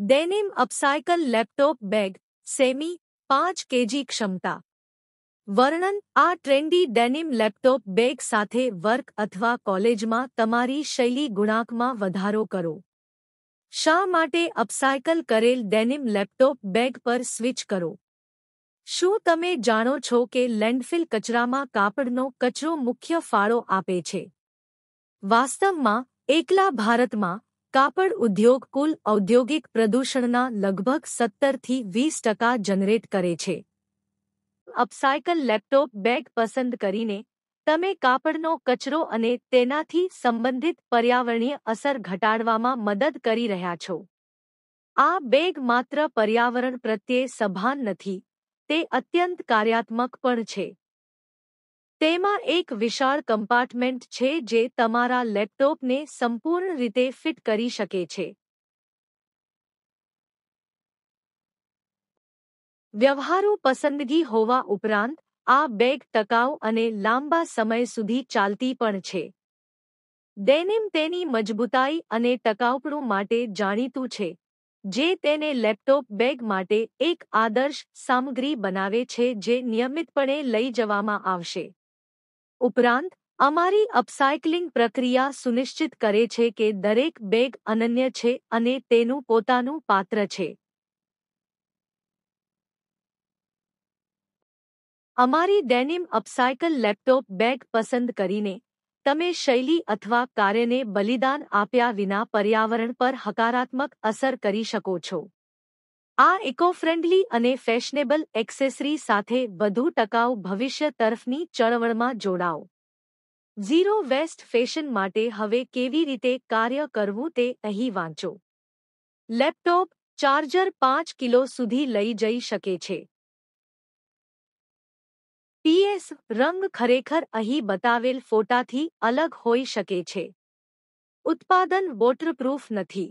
denim upcycle laptop bag સેમી પાંચ KG ક્ષમતા વર્ણન આ ટ્રેન્ડી ડેનિમ લેપટોપ બેગ સાથે વર્ક અથવા કોલેજમાં તમારી શૈલી ગુણાંકમાં વધારો કરો શા માટે અપસાયકલ કરેલ ડેનિમ લેપટોપ બેગ પર સ્વિચ કરો શું તમે જાણો છો કે લેન્ડફિલ કચરામાં કાપડનો કચરો મુખ્ય ફાળો આપે છે વાસ્તવમાં એકલા ભારતમાં કાપડ ઉદ્યોગ કુલ ઔદ્યોગિક પ્રદૂષણના લગભગ સત્તરથી વીસ ટકા જનરેટ કરે છે અપસાયકલ લેપટોપ બેગ પસંદ કરીને તમે કાપડનો કચરો અને તેનાથી સંબંધિત પર્યાવરણીય અસર ઘટાડવામાં મદદ કરી રહ્યા છો આ બેગ માત્ર પર્યાવરણ પ્રત્યે સભાન નથી તે અત્યંત કાર્યાત્મક પણ છે તેમાં એક વિશાળ કમ્પાર્ટમેન્ટ છે જે તમારા લેપટોપને સંપૂર્ણ રીતે ફિટ કરી શકે છે વ્યવહારુ પસંદગી હોવા ઉપરાંત આ બેગ ટકાઉ અને લાંબા સમય સુધી ચાલતી પણ છે ડેનિમ તેની મજબૂતાઈ અને ટકાઉપણું માટે જાણીતું છે જે તેને લેપટોપ બેગ માટે એક આદર્શ સામગ્રી બનાવે છે જે નિયમિતપણે લઈ જવામાં આવશે ઉપરાંત અમારી અપસાયકલિંગ પ્રક્રિયા સુનિશ્ચિત કરે છે કે દરેક બેગ અનન્ય છે અને તેનું પોતાનું પાત્ર છે અમારી ડેનિમ અપસાયકલ લેપટોપ બેગ પસંદ કરીને તમે શૈલી અથવા કાર્યને બલિદાન આપ્યા વિના પર્યાવરણ પર હકારાત્મક અસર કરી શકો છો આ ઇકો ફ્રેન્ડલી અને ફેશનેબલ એક્સેસરી સાથે વધુ ટકાઉ ભવિષ્ય તરફની ચળવળમાં જોડાઓ ઝીરો વેસ્ટ ફેશન માટે હવે કેવી રીતે કાર્ય કરવું તે અહીં વાંચો લેપટોપ ચાર્જર પાંચ કિલો સુધી લઈ જઈ શકે છે પીએસ રંગ ખરેખર અહીં બતાવેલ ફોટાથી અલગ હોઈ શકે છે ઉત્પાદન વોટરપ્રૂફ નથી